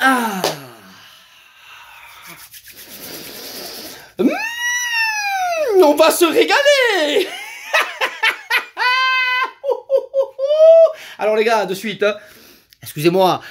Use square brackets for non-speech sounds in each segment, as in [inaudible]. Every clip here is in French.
Ah hmm, On va se régaler [laughs] Alors les gars, de suite, hein. excusez-moi.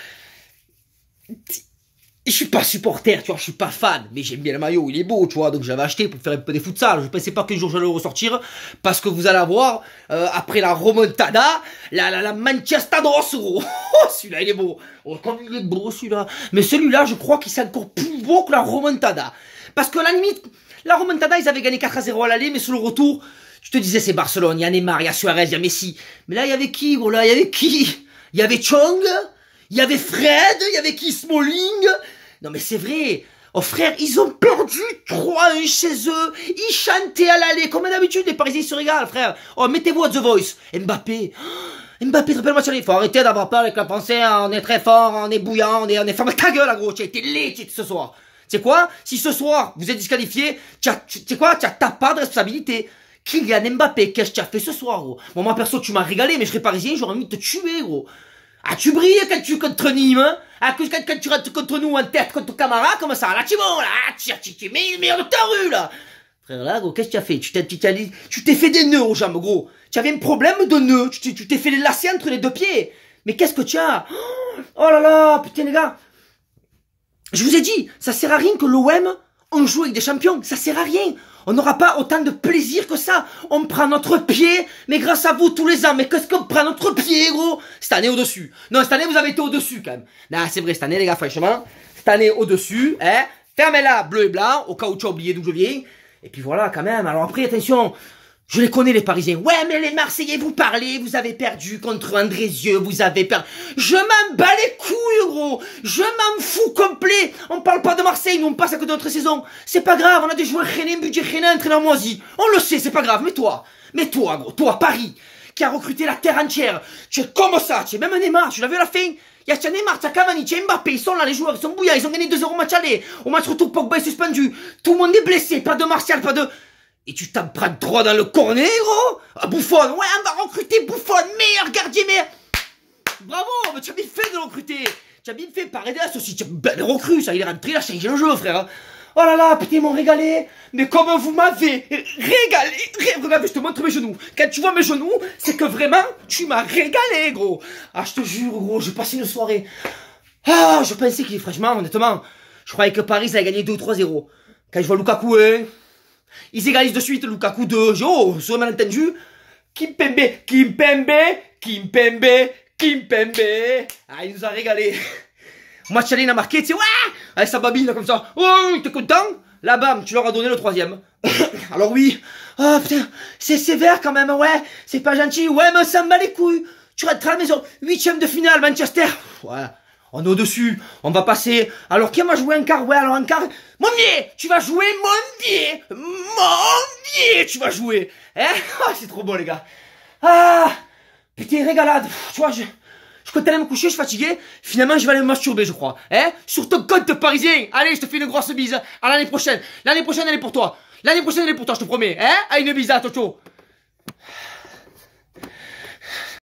Et je suis pas supporter, tu vois, je suis pas fan, mais j'aime bien le maillot, il est beau, tu vois, donc j'avais acheté pour faire un peu des futsal. Je pensais pas qu'un jour je j'allais le ressortir, parce que vous allez voir, euh, après la Romantada, la, la, la Manchester gros. [laughs] Oh, celui-là, il est beau. Oh, comme il est beau, celui-là. Mais celui-là, je crois qu'il est encore plus beau que la Romantada. Parce que, la limite, la Romantada, ils avaient gagné 4 à 0 à l'aller, mais sur le retour, je te disais, c'est Barcelone, il y a Neymar, il y a Suarez, il y a Messi. Mais là, il y avait qui, gros, là, il y avait qui? Il y avait Chong? Il y avait Fred, il y avait qui Smalling, non mais c'est vrai Oh frère, ils ont perdu 3-1 chez eux. Ils chantaient à l'aller. Comme d'habitude, les Parisiens se régalent, frère. Oh, mettez-vous à The Voice. Mbappé. [gasps] Mbappé, rappelle-moi sur Faut arrêter d'avoir peur avec la pensée. Hein, on est très fort, on est bouillant, on est, on est Ta gueule, là, gros. Tu as été legit ce soir. Tu sais quoi Si ce soir, vous êtes disqualifié, tu sais quoi Tu t'as pas de responsabilité. Kylian Mbappé, qu'est-ce que tu as fait ce soir, gros Bon, moi, perso, tu m'as régalé, mais je serais parisien, j'aurais envie de te tuer, gros tu brilles quand tu contre Nîmes, hein quand, quand, tu rentres contre nous en tête, contre camarade, comment ça, là tu vas, là, ah, tu, tu, tu mets le meilleur de ta rue, là Frère, là, qu'est-ce que tu as fait Tu t'es, tu t'es fait des nœuds aux jambes, gros Tu avais un problème de nœuds, tu, t'es fait les lacets entre les deux pieds Mais qu'est-ce que tu as Oh, oh là là, putain les gars Je vous ai dit, ça sert à rien que l'OM, en joue avec des champions, ça sert à rien on n'aura pas autant de plaisir que ça. On prend notre pied, mais grâce à vous tous les ans. Mais qu'est-ce qu'on prend notre pied, gros Cette année au-dessus. Non, cette année, vous avez été au-dessus quand même. Non, c'est vrai, cette année, les gars, franchement, cette année au-dessus, hein. Fermez-la, bleu et blanc, au cas où tu as oublié d'où je viens. Et puis voilà, quand même. Alors après, attention, je les connais, les Parisiens. Ouais, mais les Marseillais, vous parlez, vous avez perdu contre Andrézieux, vous avez perdu. Je m'en bats les couilles, gros. Je m'en fous complet. On parle pas de Marseille, nous, on passe à côté de notre saison. C'est pas grave, on a des joueurs un budget un entraîneur moisi. On le sait, c'est pas grave. Mais toi, mais toi, gros, toi, Paris, qui a recruté la terre entière. Tu es comme ça, tu es même un Neymar, tu l'as vu à la fin. Il y a Neymar, t'as Cavani, t'as Mbappé, ils sont là, les joueurs, ils sont bouillants, ils ont gagné 2-0 au match aller. Au match retour, Pogba suspendu. Tout le monde est blessé, pas de Martial, pas de... Et tu t'en prends droit dans le cornet, gros Ah, Bouffon, ouais, on va recruter Bouffon, meilleur gardien, meilleur... Bravo, mais tu as bien fait de le recruter Tu as bien fait par aider la société bien recruté, ça, il est rentré, il a changé le jeu, frère Oh là là, putain, ils m'ont régalé Mais comme vous m'avez régalé Regarde, je te montre mes genoux. Quand tu vois mes genoux, c'est que vraiment, tu m'as régalé, gros Ah, je te jure, gros, j'ai passé une soirée... Ah, je pensais qu'il, franchement, honnêtement, je croyais que Paris allait gagner 2 ou 3-0. Quand je vois Lukaku, hein, ils égalisent de suite Lukaku de Oh, sur malentendu. Kimpembe, Kimpembe, Kimpembe, Kimpembe. Ah, il nous a régalé. Moi a marqué, tu sais, ouais, avec sa babine, comme ça. Oh, t'es content Là, bam, tu leur as donné le troisième. [coughs] Alors oui, oh putain, c'est sévère quand même, ouais, c'est pas gentil, ouais, mais ça me bat les couilles. Tu à la maison, huitième de finale, Manchester. Voilà. On est au-dessus, on va passer. Alors qui va jouer un quart Ouais, alors un quart. Mon Tu vas jouer mon vieux, Mon Tu vas jouer Hein [laughs] oh, C'est trop beau les gars Ah Putain, régalade Tu vois, je, je comptais aller me coucher, je suis fatigué. Finalement, je vais aller me masturber, je crois. Hein Sur ton parisien Allez, je te fais une grosse bise. À l'année prochaine L'année prochaine, elle est pour toi L'année prochaine, elle est pour toi, je te promets. Hein Allez, une bise à Toto